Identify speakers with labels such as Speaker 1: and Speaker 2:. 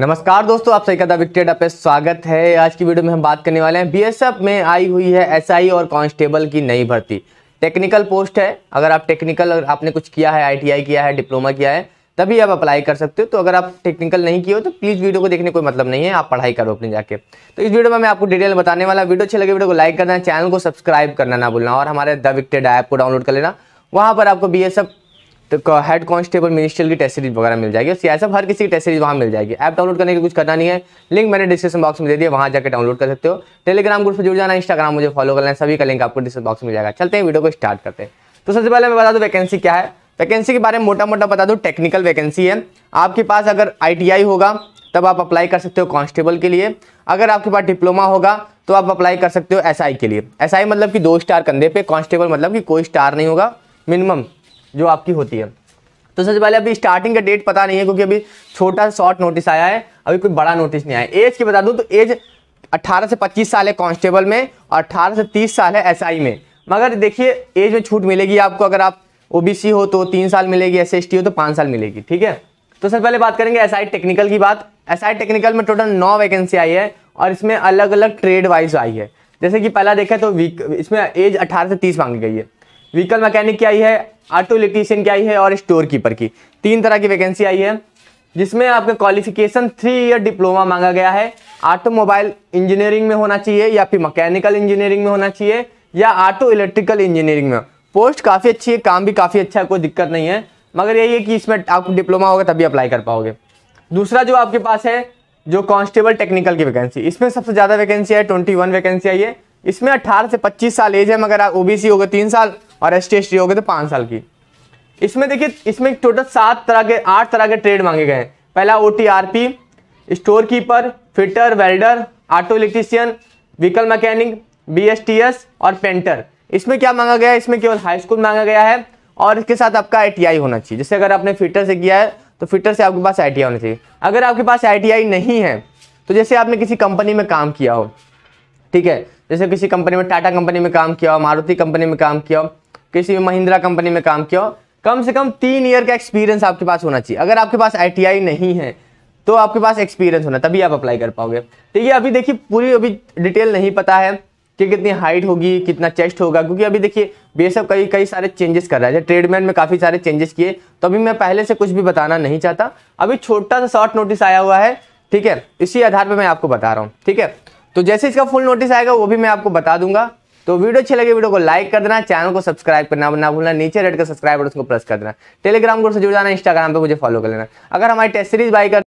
Speaker 1: नमस्कार दोस्तों आप सही कदा विक्टेड पे स्वागत है आज की वीडियो में हम बात करने वाले हैं बीएसएफ में आई हुई है एसआई और कांस्टेबल की नई भर्ती टेक्निकल पोस्ट है अगर आप टेक्निकल अगर आपने कुछ किया है आईटीआई किया है डिप्लोमा किया है तभी आप अप्लाई कर सकते हो तो अगर आप टेक्निकल नहीं किए हो तो प्लीज़ वीडियो को देखने कोई मतलब नहीं है आप पढ़ाई करो अपने जाके तो इस वीडियो में मैं आपको डिटेल बताने वाला वीडियो अच्छे लगे वीडियो को लाइक करना चैनल को सब्सक्राइब करना ना भूलना और हमारे द विक्टेड ऐप को डाउनलोड कर लेना वहाँ पर आपको बी तो हेड कॉन्स्टेबल मिनिस्टर की टेस्ट सीरीज वगैरह मिल जाएगी और सीएसएफ हर किसी की टेस्ट सीरीज वहाँ मिल जाएगी ऐप डाउनलोड करने का कुछ करना नहीं है लिंक मैंने डिस्क्रिप्शन बॉक्स में दे दिया वहाँ जाकर डाउनलोड कर सकते हो टेलीग्राम ग्रुप से जुड़ जाना इंस्टाग्राम मुझे फॉलो करना है सभी का लिंक आपको डिस्क्रिप्शन बॉक्स में मिल जाएगा चलते हैं वीडियो को स्टार्ट करते हैं तो सबसे पहले मैं बता दूँ वैकेंसी क्या है वैकेंसी के बारे में मोटा मोटा बता दूँ टेक्निकल वैकेंसी है आपके पास अगर आई होगा तब आप अप्लाई कर सकते हो कॉन्स्टेबल के लिए अगर आपके पास डिप्लोमा होगा तो आप अप्लाई कर सकते हो एस के लिए एस मतलब कि दो स्टार कंधे पे कॉन्स्टेबल मतलब कि कोई स्टार नहीं होगा मिनिमम जो आपकी होती है तो सबसे पहले अभी स्टार्टिंग का डेट पता नहीं है क्योंकि अभी छोटा शॉर्ट नोटिस आया है अभी कोई बड़ा नोटिस नहीं आया एज की बता दूं तो एज 18 से 25 साल है कांस्टेबल में और 18 से 30 साल है एसआई में मगर देखिए एज में छूट मिलेगी आपको अगर आप ओबीसी हो तो तीन साल मिलेगी एस एस हो तो पाँच साल मिलेगी ठीक है तो सबसे पहले बात करेंगे एस टेक्निकल की बात एस टेक्निकल में टोटल नौ वैकेंसी आई है और इसमें अलग अलग ट्रेड वाइज आई है जैसे कि पहला देखा तो इसमें एज अठारह से तीस मांगी गई है व्हीकल मैकेनिक की आई है ऑटो इलेक्ट्रीशियन की आई है और स्टोर कीपर की तीन तरह की वैकेंसी आई है जिसमें आपका क्वालिफिकेशन थ्री ईयर डिप्लोमा मांगा गया है ऑटोमोबाइल इंजीनियरिंग में होना चाहिए या फिर मैकेनिकल इंजीनियरिंग में होना चाहिए या ऑटो इलेक्ट्रिकल इंजीनियरिंग में पोस्ट काफ़ी अच्छी है काम भी काफ़ी अच्छा है कोई दिक्कत नहीं है मगर यही है कि इसमें आपको डिप्लोमा होगा तभी अप्लाई कर पाओगे दूसरा जो आपके पास है जो कांस्टेबल टेक्निकल की वैकेंसी इसमें सबसे ज़्यादा वैकेंसी है ट्वेंटी वन वैकेंसी आई है इसमें अट्ठारह से पच्चीस साल एज है मगर आप ओ बी सी गए तीन साल और एस टी एस टी हो गए तो पाँच साल की इसमें देखिए इसमें टोटल सात तरह के आठ तरह के ट्रेड मांगे गए हैं पहला O T R P store keeper fitter welder auto electrician vehicle mechanic B S T S और पेंटर इसमें क्या मांगा गया है इसमें केवल हाई स्कूल मांगा गया है और इसके साथ आपका आई टी आई होना चाहिए जैसे अगर आपने फिटर से किया है तो फिटर से आपके पास आई टी आई होना चाहिए अगर आपके पास आई टी आई नहीं है तो जैसे आपने किसी कंपनी में काम किया हो ठीक है जैसे किसी कंपनी में टाटा कंपनी में काम किया हो मारुति कंपनी में काम किया हो किसी भी महिंद्रा कंपनी में काम किया कम से कम तीन ईयर का एक्सपीरियंस आपके पास होना चाहिए अगर आपके पास आई नहीं है तो आपके पास एक्सपीरियंस होना तभी आप अप्लाई कर पाओगे ठीक तो है अभी देखिए पूरी अभी डिटेल नहीं पता है कि कितनी हाइट होगी कितना चेस्ट होगा क्योंकि अभी देखिए बेसब कई कई सारे चेंजेस कर रहा है ट्रेडमैन में काफ़ी सारे चेंजेस किए तो अभी मैं पहले से कुछ भी बताना नहीं चाहता अभी छोटा सा शॉर्ट नोटिस आया हुआ है ठीक है इसी आधार पर मैं आपको बता रहा हूँ ठीक है तो जैसे इसका फुल नोटिस आएगा वो भी मैं आपको बता दूंगा तो वीडियो अच्छी लगे वीडियो को लाइक कर देना चैनल को सब्सक्राइब करना ना भूलना नीचे रेड का सब्सक्राइब उसको प्रेस कर देना टेलीग्राम ग्रुप से जुड़ जाना इंस्टाग्राम पर मुझे फॉलो कर लेना अगर हमारी टेस्ट सीरीज बाई कर